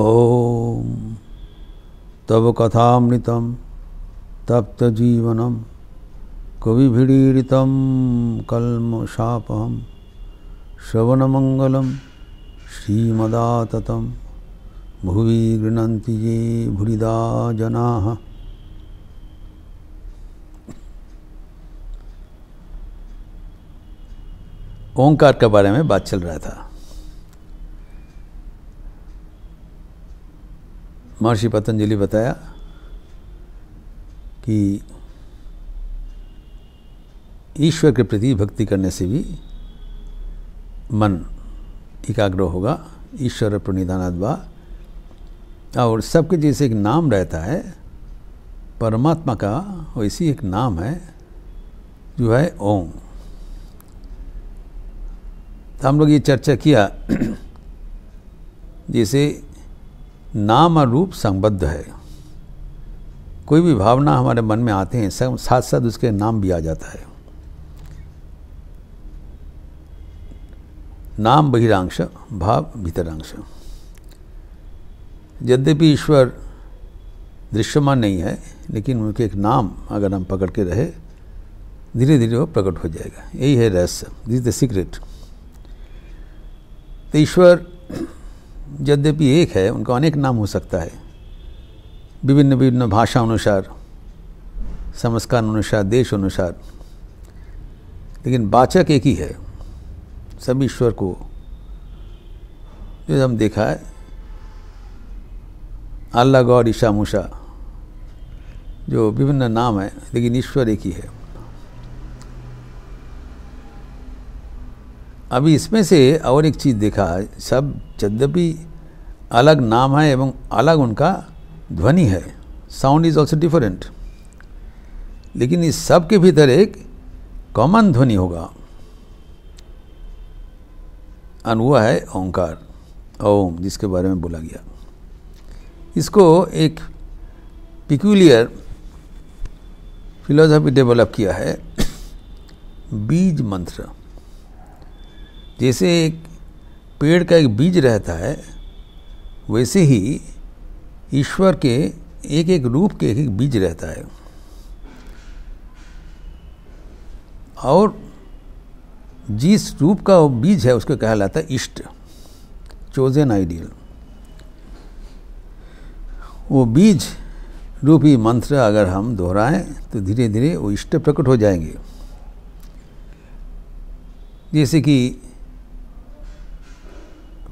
ओम तब कथामृतम कलम शापम श्रवण श्रवणमङ्गलं श्रीमदात भुवि गृह्णन्ति ये भुरीदा जना ओंकार के बारे में बात चल रहा था महर्षि पतंजलि बताया कि ईश्वर के प्रति भक्ति करने से भी मन एकाग्र होगा ईश्वर अद्वा और सबके जैसे एक नाम रहता है परमात्मा का वैसी एक नाम है जो है ओम तो हम लोग ये चर्चा किया जैसे नाम और रूप संबद्ध है कोई भी भावना हमारे मन में आते हैं साथ साथ उसके नाम भी आ जाता है नाम बहिरांश भाव भीतरांश यद्यपि ईश्वर दृश्यमान नहीं है लेकिन उनके एक नाम अगर हम पकड़ के रहे धीरे धीरे वो प्रकट हो जाएगा यही है रहस्य दिस द सीक्रेट तो ईश्वर यद्यपि एक है उनका अनेक नाम हो सकता है विभिन्न विभिन्न भाषा अनुसार संस्कार अनुसार देश अनुसार लेकिन वाचक एक ही है सब ईश्वर को जो हम देखा है अल्लाह गौर ईशा मूषा जो विभिन्न नाम है लेकिन ईश्वर एक ही है अभी इसमें से और एक चीज़ देखा सब यद्यपि अलग नाम है एवं अलग उनका ध्वनि है साउंड इज ऑल्सो डिफरेंट लेकिन इस सब के भीतर एक कॉमन ध्वनि होगा अनुआ है ओंकार ओम जिसके बारे में बोला गया इसको एक पिक्यूलियर फिलोसफी डेवलप किया है बीज मंत्र जैसे एक पेड़ का एक बीज रहता है वैसे ही ईश्वर के एक एक रूप के एक एक बीज रहता है और जिस रूप का बीज है उसको कहा जाता है इष्ट चोजन आइडियल वो बीज रूपी मंत्र अगर हम दोहराएं तो धीरे धीरे वो इष्ट प्रकट हो जाएंगे जैसे कि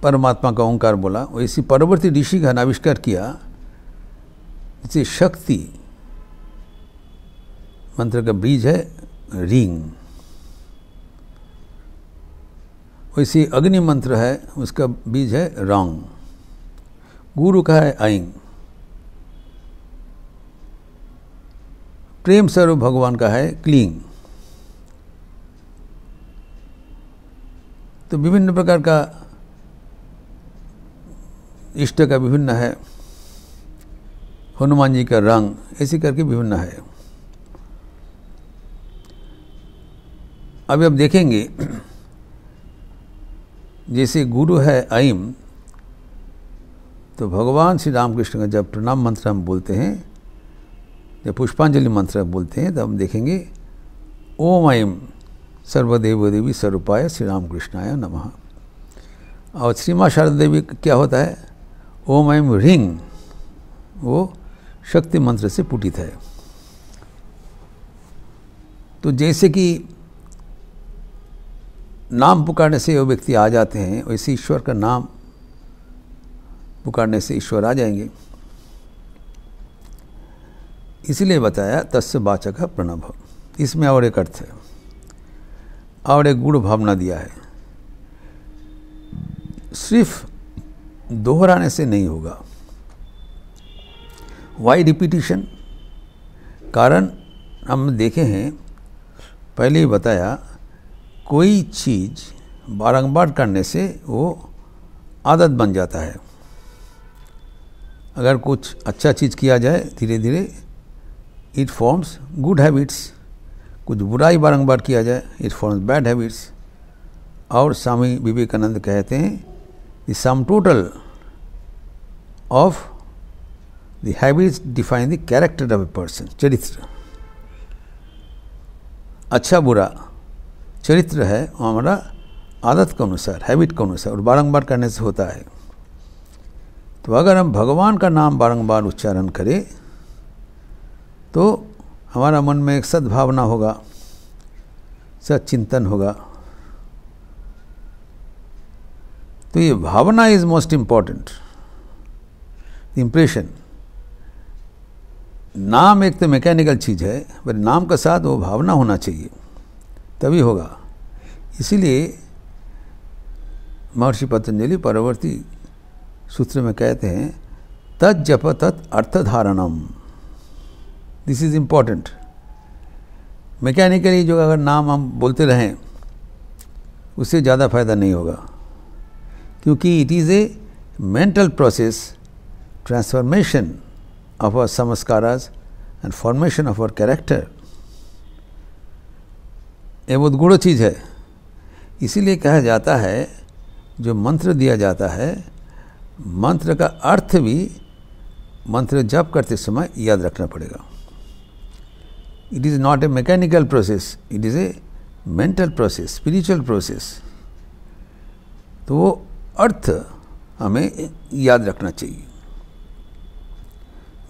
परमात्मा का ओंकार बोला वैसी परवर्ती ऋषि का नविष्कार किया इसे शक्ति मंत्र का बीज है रिंग वैसे अग्नि मंत्र है उसका बीज है रंग गुरु का है आइंग प्रेम सर्व भगवान का है क्लिंग तो विभिन्न प्रकार का इष्ट का विभिन्न है हनुमान जी का रंग ऐसी करके विभिन्न है अभी आप देखेंगे जैसे गुरु है ऐम तो भगवान श्री रामकृष्ण का जब प्रणाम मंत्र हम बोलते हैं जब पुष्पांजलि मंत्र बोलते हैं तब तो हम देखेंगे ओम ऐम सर्वदेव देवी स्वरूपाय श्री रामकृष्णाय नमः और श्रीमा शारदा देवी क्या होता है ओम ऐम रिंग वो शक्ति मंत्र से पुटित है तो जैसे कि नाम पुकारने से वो व्यक्ति आ जाते हैं वैसे ईश्वर का नाम पुकारने से ईश्वर आ जाएंगे इसलिए बताया तस्य वाचक का प्रणव इसमें और एक अर्थ है और एक गुण भावना दिया है सिर्फ दोहराने से नहीं होगा वाई रिपीटिशन कारण हम देखे हैं पहले ही बताया कोई चीज़ बारंबार करने से वो आदत बन जाता है अगर कुछ अच्छा चीज़ किया जाए धीरे धीरे इट फॉर्म्स गुड हैबिट्स कुछ बुराई बारंबार किया जाए इट फॉर्म्स बैड हैबिट्स और स्वामी विवेकानंद कहते हैं the sum total of the habits define the character of a person चरित्र अच्छा बुरा चरित्र है वो हमारा आदत के अनुसार हैबिट के अनुसार और बारंबार करने से होता है तो अगर हम भगवान का नाम बारंबार उच्चारण करें तो हमारा मन में एक सद्भावना होगा सचिंतन होगा तो ये भावना इज मोस्ट इम्पॉर्टेंट इम्प्रेशन नाम एक तो मैकेनिकल चीज़ है पर नाम के साथ वो भावना होना चाहिए तभी होगा इसीलिए महर्षि पतंजलि परवर्ती सूत्र में कहते हैं तत् जप तत् अर्थधारणम दिस इज इम्पॉर्टेंट मैकेनिकली जो अगर नाम हम बोलते रहें उससे ज़्यादा फायदा नहीं होगा क्योंकि it is a mental process transformation of our संस्कार and formation of our character ये बहुत गुड़ चीज़ है इसीलिए कहा जाता है जो मंत्र दिया जाता है मंत्र का अर्थ भी मंत्र जप करते समय याद रखना पड़ेगा it is not a mechanical process it is a mental process spiritual process तो वो अर्थ हमें याद रखना चाहिए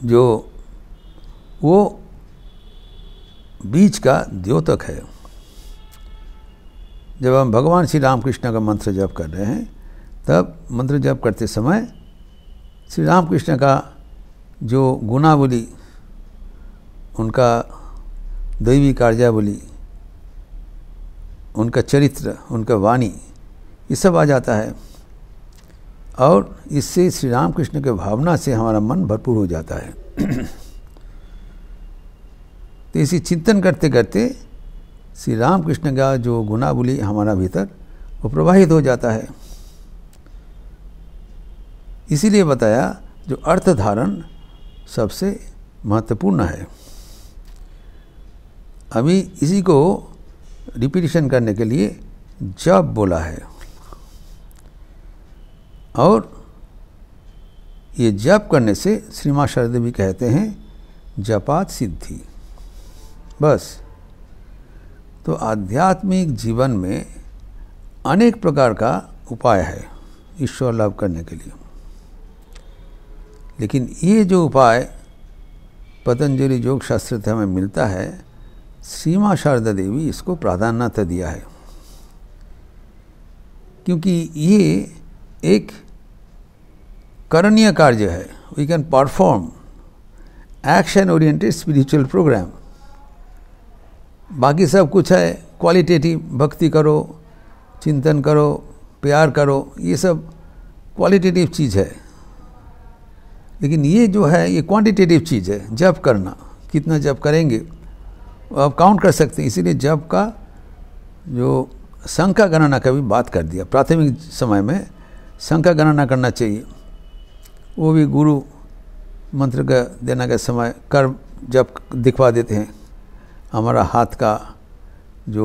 जो वो बीच का द्योतक है जब हम भगवान श्री रामकृष्ण का मंत्र जप कर रहे हैं तब मंत्र जप करते समय श्री रामकृष्ण का जो गुणावली उनका दैवी कार्यावली उनका चरित्र उनका वाणी ये सब आ जाता है और इससे श्री राम कृष्ण के भावना से हमारा मन भरपूर हो जाता है तो इसी चिंतन करते करते श्री राम कृष्ण का जो गुणावली हमारा भीतर वो प्रवाहित हो जाता है इसीलिए बताया जो अर्थ धारण सबसे महत्वपूर्ण है अभी इसी को रिपीटिशन करने के लिए जब बोला है और ये जप करने से श्री माँ शारदा भी कहते हैं जपात सिद्धि बस तो आध्यात्मिक जीवन में अनेक प्रकार का उपाय है ईश्वर लाभ करने के लिए लेकिन ये जो उपाय पतंजलि योग शास्त्र से हमें मिलता है सीमा शारदा देवी इसको प्राधान्यता दिया है क्योंकि ये एक करणीय कार्य है we can perform action oriented spiritual programme बाकी सब कुछ है क्वालिटेटिव भक्ति करो चिंतन करो प्यार करो ये सब क्वालिटेटिव चीज़ है लेकिन ये जो है ये क्वांटिटेटिव चीज़ है जब करना कितना जब करेंगे आप काउंट कर सकते हैं इसीलिए जब का जो संख्या गणना का भी बात कर दिया प्राथमिक समय में संख्या गणना करना चाहिए वो भी गुरु मंत्र का देना के समय कर्म जब दिखवा देते हैं हमारा हाथ का जो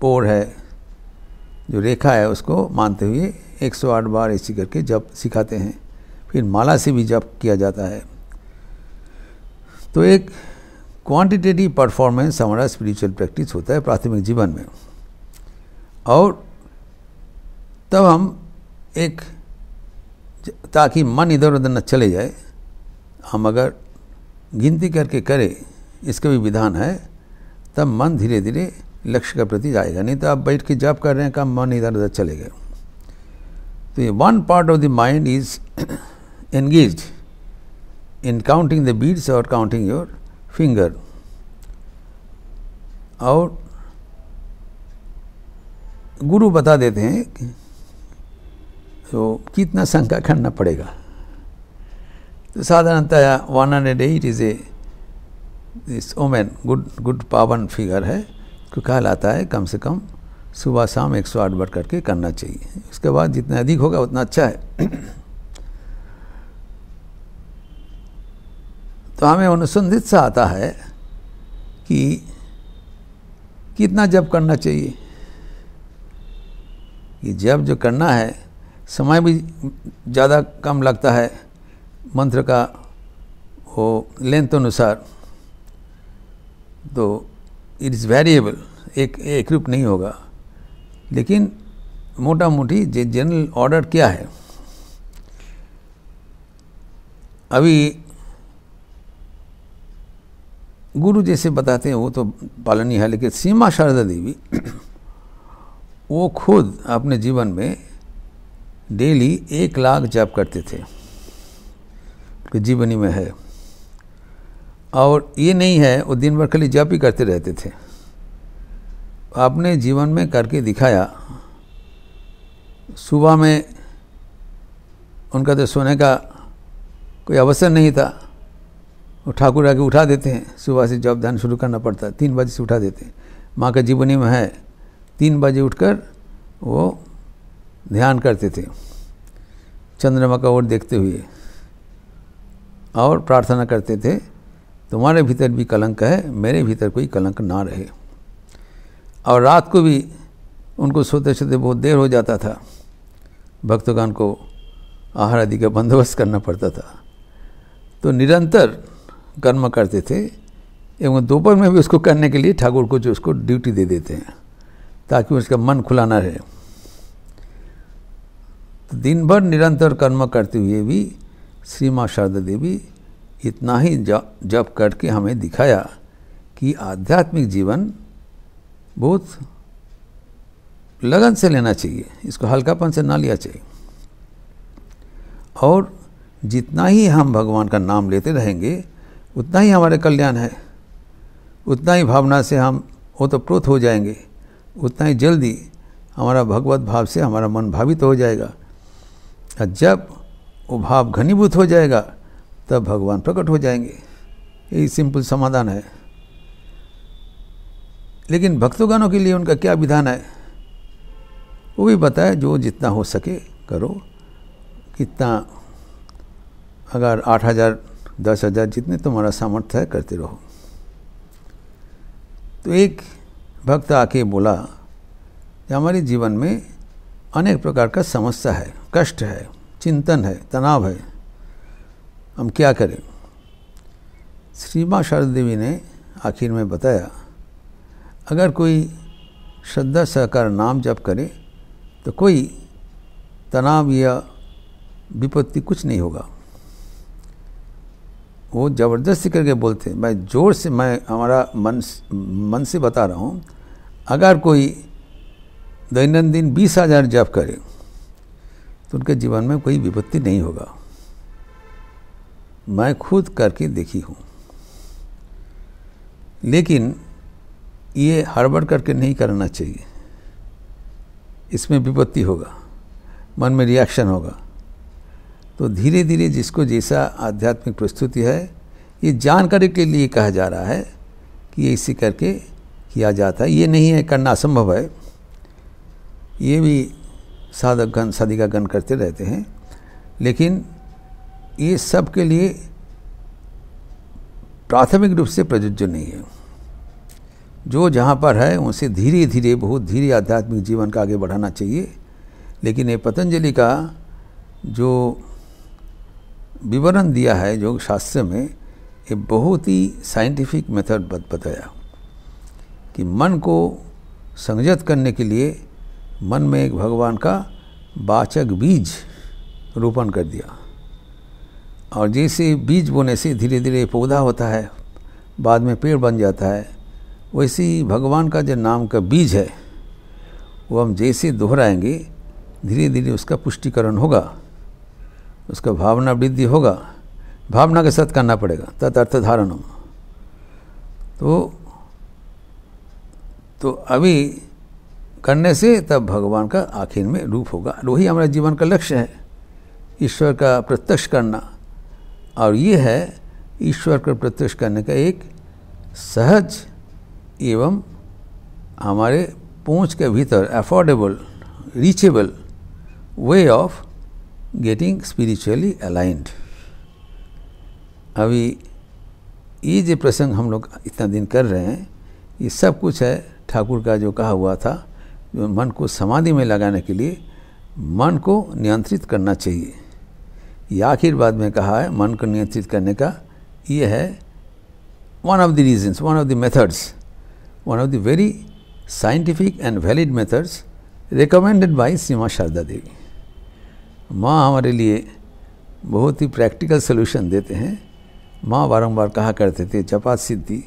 पोर है जो रेखा है उसको मानते हुए 108 बार ऐसी करके जब सिखाते हैं फिर माला से भी जब किया जाता है तो एक क्वांटिटेटिव परफॉर्मेंस हमारा स्पिरिचुअल प्रैक्टिस होता है प्राथमिक जीवन में और तब हम एक ताकि मन इधर उधर न चले जाए हम अगर गिनती करके करें इसका भी विधान है तब मन धीरे धीरे लक्ष्य के प्रति जाएगा नहीं तो आप बैठ के जब कर रहे हैं काम मन इधर उधर चले गए तो ये one part of the mind is engage in counting the beads और काउंटिंग योर फिंगर और गुरु बता देते हैं कि तो कितना संख्या करना पड़ेगा तो साधारणतः one hundred eight is a this omen good good पावन फिगर है तो कहलाता है कम से कम सुबह शाम एक सौ आठ बार करके करना चाहिए उसके बाद जितना अधिक होगा उतना अच्छा है तो हमें अनुसंधित सा आता है कि कितना जब करना चाहिए कि जब जो करना है समय भी ज़्यादा कम लगता है मंत्र का वो लेंथ अनुसार तो इट इज़ वेरिएबल एक एक रूप नहीं होगा लेकिन मोटा मोटी जनरल ऑर्डर क्या है अभी गुरु जैसे बताते हैं वो तो पालनी है लेकिन सीमा शारदा देवी वो खुद अपने जीवन में डेली एक लाख जाप करते थे तो जीवनी में है और ये नहीं है वो दिन भर खाली जाप ही करते रहते थे आपने जीवन में करके दिखाया सुबह में उनका तो सोने का कोई अवसर नहीं था वो ठाकुर आके उठा देते हैं सुबह से जॉब ध्यान शुरू करना पड़ता है तीन बजे से उठा देते हैं माँ का जीवनी में है तीन बजे उठकर वो ध्यान करते थे चंद्रमा का ओर देखते हुए और प्रार्थना करते थे तुम्हारे भीतर भी कलंक है मेरे भीतर कोई कलंक ना रहे और रात को भी उनको सोते सोते बहुत देर हो जाता था भक्तगण को आहार आदि का बंदोबस्त करना पड़ता था तो निरंतर कर्म करते थे एवं दोपहर में भी उसको करने के लिए ठाकुर को जो उसको ड्यूटी दे देते हैं ताकि उसका मन खुला ना रहे तो दिन भर निरंतर कर्म करते हुए भी श्री माँ शारदा देवी इतना ही जप करके हमें दिखाया कि आध्यात्मिक जीवन बहुत लगन से लेना चाहिए इसको हल्कापन से ना लिया चाहिए और जितना ही हम भगवान का नाम लेते रहेंगे उतना ही हमारे कल्याण है उतना ही भावना से हम ओतप्रोत हो जाएंगे उतना ही जल्दी हमारा भगवत भाव से हमारा मन भावित हो जाएगा जब वो भाव घनीभूत हो जाएगा तब भगवान प्रकट हो जाएंगे यही सिंपल समाधान है लेकिन भक्तगणों के लिए उनका क्या विधान है वो भी बताए जो जितना हो सके करो कितना अगर आठ हज़ार दस हज़ार जितने तुम्हारा सामर्थ्य है करते रहो तो एक भक्त आके बोला कि हमारे जीवन में अनेक प्रकार का समस्या है कष्ट है चिंतन है तनाव है हम क्या करें श्री माँ शारदा देवी ने आखिर में बताया अगर कोई श्रद्धा सहकार नाम जप करे तो कोई तनाव या विपत्ति कुछ नहीं होगा वो ज़बरदस्ती करके बोलते मैं जोर से मैं हमारा मन मन से बता रहा हूँ अगर कोई दैनंदिन बीस हजार जाप करें तो उनके जीवन में कोई विपत्ति नहीं होगा मैं खुद करके देखी हूँ लेकिन ये हड़बड़ करके नहीं करना चाहिए इसमें विपत्ति होगा मन में रिएक्शन होगा तो धीरे धीरे जिसको जैसा आध्यात्मिक प्रस्तुति है ये जानकारी के लिए कहा जा रहा है कि ये इसी करके किया जाता है ये नहीं है करना असंभव है ये भी साधक साधिका गण करते रहते हैं लेकिन ये सब के लिए प्राथमिक रूप से प्रयोज्य नहीं है जो जहाँ पर है उसे धीरे धीरे बहुत धीरे आध्यात्मिक जीवन का आगे बढ़ाना चाहिए लेकिन ये पतंजलि का जो विवरण दिया है योग शास्त्र में ये बहुत ही साइंटिफिक मेथड बताया कि मन को संयत करने के लिए मन में एक भगवान का बाचक बीज रोपण कर दिया और जैसे बीज बोने से धीरे धीरे पौधा होता है बाद में पेड़ बन जाता है वैसे ही भगवान का जो नाम का बीज है वो हम जैसे दोहराएंगे धीरे धीरे उसका पुष्टिकरण होगा उसका भावना वृद्धि होगा भावना के साथ करना पड़ेगा तथा अर्थ धारणम तो तो अभी करने से तब भगवान का आखिर में रूप होगा वही हमारे जीवन का लक्ष्य है ईश्वर का प्रत्यक्ष करना और ये है ईश्वर का प्रत्यक्ष करने का एक सहज एवं हमारे पहुंच के भीतर affordable reachable way of getting spiritually aligned अभी ये जो प्रसंग हम लोग इतना दिन कर रहे हैं ये सब कुछ है ठाकुर का जो कहा हुआ था मन को समाधि में लगाने के लिए मन को नियंत्रित करना चाहिए ये आखिर बाद में कहा है मन को नियंत्रित करने का ये है one of the reasons one of the methods one of the very scientific and valid methods recommended by Seema Sharada Devi माँ हमारे लिए बहुत ही प्रैक्टिकल सोल्यूशन देते हैं माँ बारंबार कहा करते थे जपा सिद्धि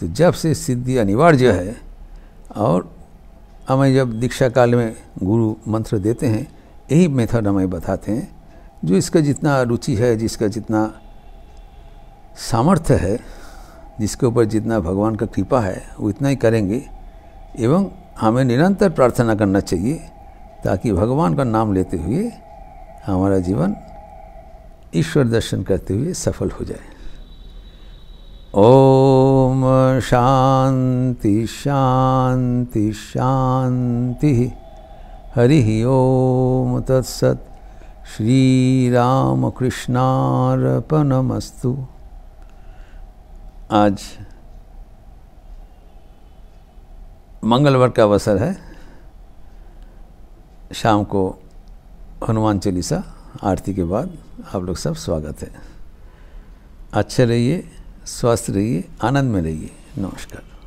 तो जब से सिद्धि अनिवार्य है और हमें जब दीक्षा काल में गुरु मंत्र देते हैं यही मेथड हमें बताते हैं जो इसका जितना रुचि है जिसका जितना सामर्थ्य है जिसके ऊपर जितना भगवान का कृपा है वो इतना ही करेंगे एवं हमें निरंतर प्रार्थना करना चाहिए ताकि भगवान का नाम लेते हुए हमारा जीवन ईश्वर दर्शन करते हुए सफल हो जाए ओ शांति शांति शान्ति शान्तिः हरिः ॐ तत्सत् श्रीरामकृष्णार्पणमस्तु आज मंगलवार का अवसर है शाम को हनुमान चालीसा आरती के बाद आप लोग सब स्वागत है अच्छे रहिए स्वस्थ रहिए आनंद में रहिए नमस्कार